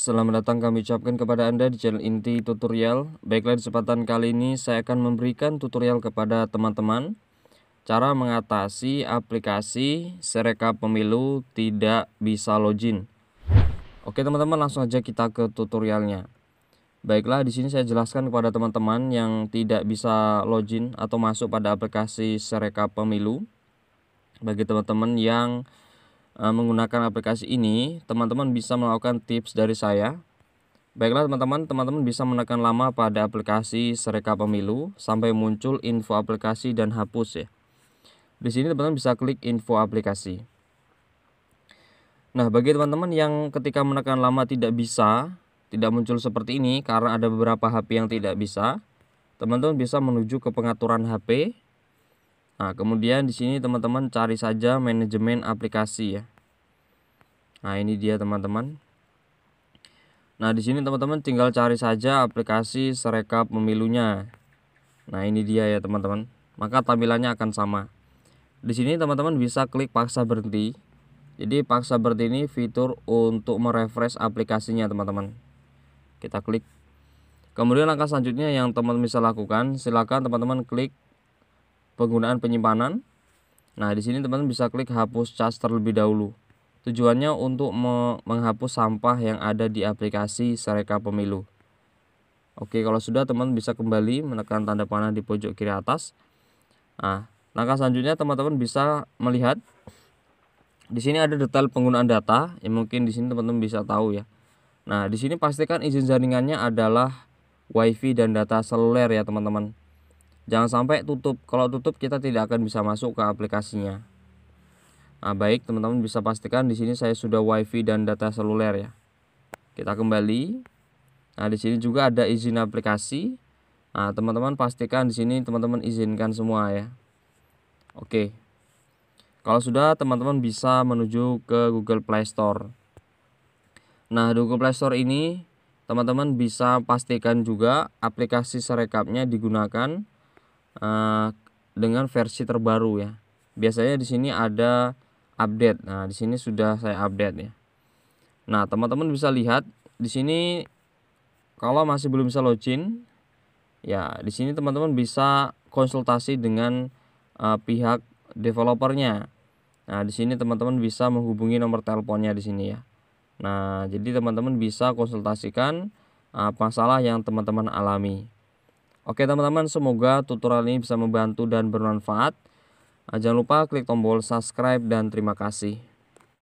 Selamat datang kami ucapkan kepada Anda di channel inti tutorial Baiklah di kesempatan kali ini saya akan memberikan tutorial kepada teman-teman Cara mengatasi aplikasi Sereka Pemilu tidak bisa login Oke teman-teman langsung aja kita ke tutorialnya Baiklah, di sini saya jelaskan kepada teman-teman yang tidak bisa login atau masuk pada aplikasi Sereka Pemilu. Bagi teman-teman yang Eh, menggunakan aplikasi ini, teman-teman bisa melakukan tips dari saya. Baiklah teman-teman, teman-teman bisa menekan lama pada aplikasi Sereka Pemilu sampai muncul info aplikasi dan hapus ya. Di sini teman-teman bisa klik info aplikasi. Nah, bagi teman-teman yang ketika menekan lama tidak bisa, tidak muncul seperti ini karena ada beberapa HP yang tidak bisa, teman-teman bisa menuju ke pengaturan HP Nah, kemudian di sini teman-teman cari saja manajemen aplikasi ya. Nah, ini dia teman-teman. Nah, di sini teman-teman tinggal cari saja aplikasi serekap pemilunya. Nah, ini dia ya teman-teman. Maka tampilannya akan sama. Di sini teman-teman bisa klik paksa berhenti. Jadi paksa berhenti ini fitur untuk merefresh aplikasinya teman-teman. Kita klik. Kemudian langkah selanjutnya yang teman-teman bisa lakukan, silakan teman-teman klik penggunaan penyimpanan. Nah, di sini teman-teman bisa klik hapus cas terlebih dahulu. Tujuannya untuk menghapus sampah yang ada di aplikasi Sereka Pemilu. Oke, kalau sudah teman teman bisa kembali menekan tanda panah di pojok kiri atas. Nah, langkah selanjutnya teman-teman bisa melihat di sini ada detail penggunaan data yang mungkin di sini teman-teman bisa tahu ya. Nah, di sini pastikan izin jaringannya adalah WiFi dan data seluler ya, teman-teman jangan sampai tutup kalau tutup kita tidak akan bisa masuk ke aplikasinya nah baik teman-teman bisa pastikan di sini saya sudah wifi dan data seluler ya kita kembali nah di sini juga ada izin aplikasi nah teman-teman pastikan di sini teman-teman izinkan semua ya oke kalau sudah teman-teman bisa menuju ke Google Play Store nah di Google Play Store ini teman-teman bisa pastikan juga aplikasi serekapnya digunakan Eh, dengan versi terbaru ya. Biasanya di sini ada update. Nah, di sini sudah saya update ya. Nah, teman-teman bisa lihat di sini kalau masih belum bisa login ya, di sini teman-teman bisa konsultasi dengan uh, pihak developernya. Nah, di sini teman-teman bisa menghubungi nomor teleponnya di sini ya. Nah, jadi teman-teman bisa konsultasikan uh, masalah yang teman-teman alami. Oke teman-teman, semoga tutorial ini bisa membantu dan bermanfaat. Jangan lupa klik tombol subscribe dan terima kasih.